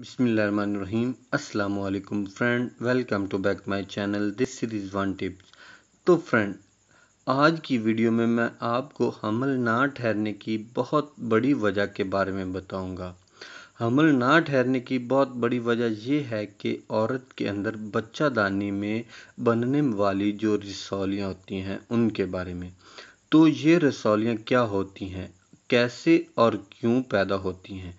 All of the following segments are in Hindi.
बिसमीम असलकम friend welcome to back my channel this series one tips तो फ्रेंड आज की वीडियो में मैं आपको हमल ना ठहरने की बहुत बड़ी वजह के बारे में बताऊंगा। हमल ना ठहरने की बहुत बड़ी वजह यह है कि औरत के अंदर बच्चादानी में बनने वाली जो रसौलियाँ होती हैं उनके बारे में तो ये रसौलियाँ क्या होती हैं कैसे और क्यों पैदा होती हैं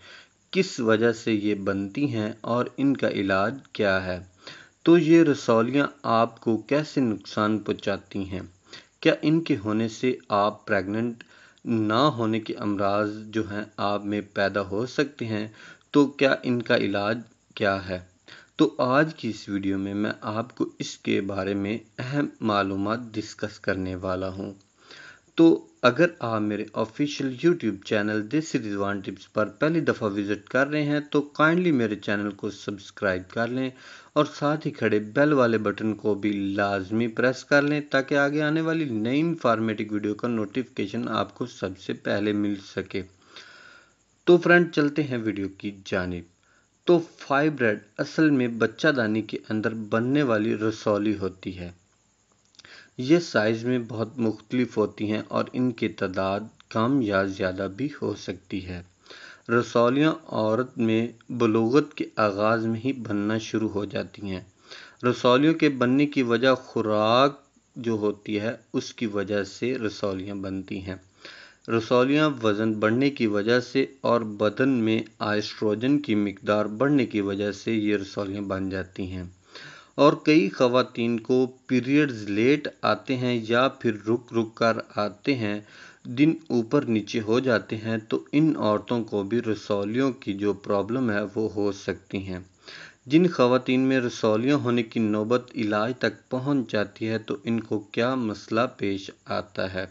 किस वजह से ये बनती हैं और इनका इलाज क्या है तो ये रसौलियाँ आपको कैसे नुकसान पहुँचाती हैं क्या इनके होने से आप प्रेग्नेंट ना होने के अमराज जो हैं आप में पैदा हो सकते हैं तो क्या इनका इलाज क्या है तो आज की इस वीडियो में मैं आपको इसके बारे में अहम मालूम डिस्कस करने वाला हूँ तो अगर आप मेरे ऑफिशियल यूट्यूब चैनल देसी रिजवान टिप्स पर पहली दफ़ा विज़िट कर रहे हैं तो काइंडली मेरे चैनल को सब्सक्राइब कर लें और साथ ही खड़े बेल वाले बटन को भी लाजमी प्रेस कर लें ताकि आगे आने वाली नई इंफॉर्मेटिव वीडियो का नोटिफिकेशन आपको सबसे पहले मिल सके तो फ्रेंड चलते हैं वीडियो की जानब तो फाइब्रेड असल में बच्चादानी के अंदर बनने वाली रसौली होती है ये साइज़ में बहुत मुख्तलिफ होती हैं और इनकी तादाद कम या ज़्यादा भी हो सकती है रसौलियाँ औरत में बलोगत के आगाज़ में ही बनना शुरू हो जाती हैं रसौलियों के बनने की वजह खुराक जो होती है उसकी वजह से रसौलियाँ बनती हैं रसौलियाँ वज़न बढ़ने की वजह से और बदन में आइस्ट्रोजन की मकदार बढ़ने की वजह से ये रसौलियाँ बन जाती हैं और कई खातन को पीरियड्स लेट आते हैं या फिर रुक रुक कर आते हैं दिन ऊपर नीचे हो जाते हैं तो इन औरतों को भी रसौलियों की जो प्रॉब्लम है वो हो सकती हैं जिन खातन में रसौलियाँ होने की नौबत इलाज तक पहुंच जाती है तो इनको क्या मसला पेश आता है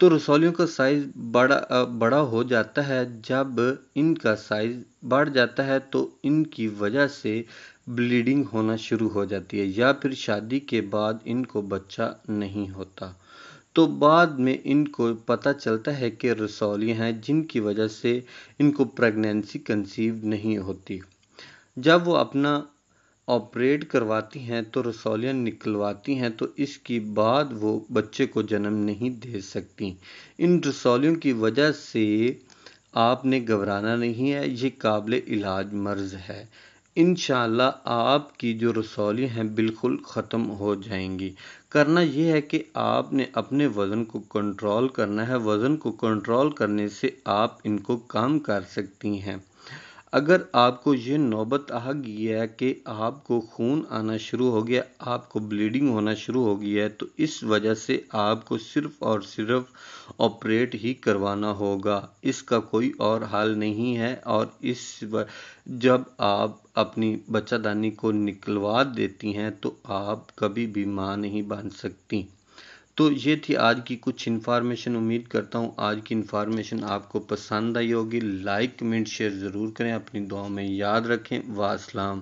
तो रसौलियों का साइज बड़ा बड़ा हो जाता है जब इनका साइज बढ़ जाता है तो इनकी वजह से ब्लीडिंग होना शुरू हो जाती है या फिर शादी के बाद इनको बच्चा नहीं होता तो बाद में इनको पता चलता है कि रसौलियाँ हैं जिनकी वजह से इनको प्रेगनेंसी कंसीव नहीं होती जब वो अपना ऑपरेट करवाती हैं तो रसौलियाँ निकलवाती हैं तो इसके बाद वो बच्चे को जन्म नहीं दे सकती इन रसौलियों की वजह से आपने घबराना नहीं है ये काबिल इलाज मर्ज है इन आपकी जो रसौली हैं बिल्कुल ख़त्म हो जाएंगी करना यह है कि आपने अपने वज़न को कंट्रोल करना है वज़न को कंट्रोल करने से आप इनको कम कर सकती हैं अगर आपको ये नौबत आ गई है कि आपको खून आना शुरू हो गया आपको ब्लीडिंग होना शुरू हो गई है तो इस वजह से आपको सिर्फ और सिर्फ ऑपरेट ही करवाना होगा इसका कोई और हाल नहीं है और इस जब आप अपनी बच्चादानी को निकलवा देती हैं तो आप कभी भी माँ नहीं बन सकती तो ये थी आज की कुछ इन्फॉर्मेशन उम्मीद करता हूँ आज की इन्फॉर्मेशन आपको पसंद आई होगी लाइक कमेंट शेयर ज़रूर करें अपनी दुआ में याद रखें वाह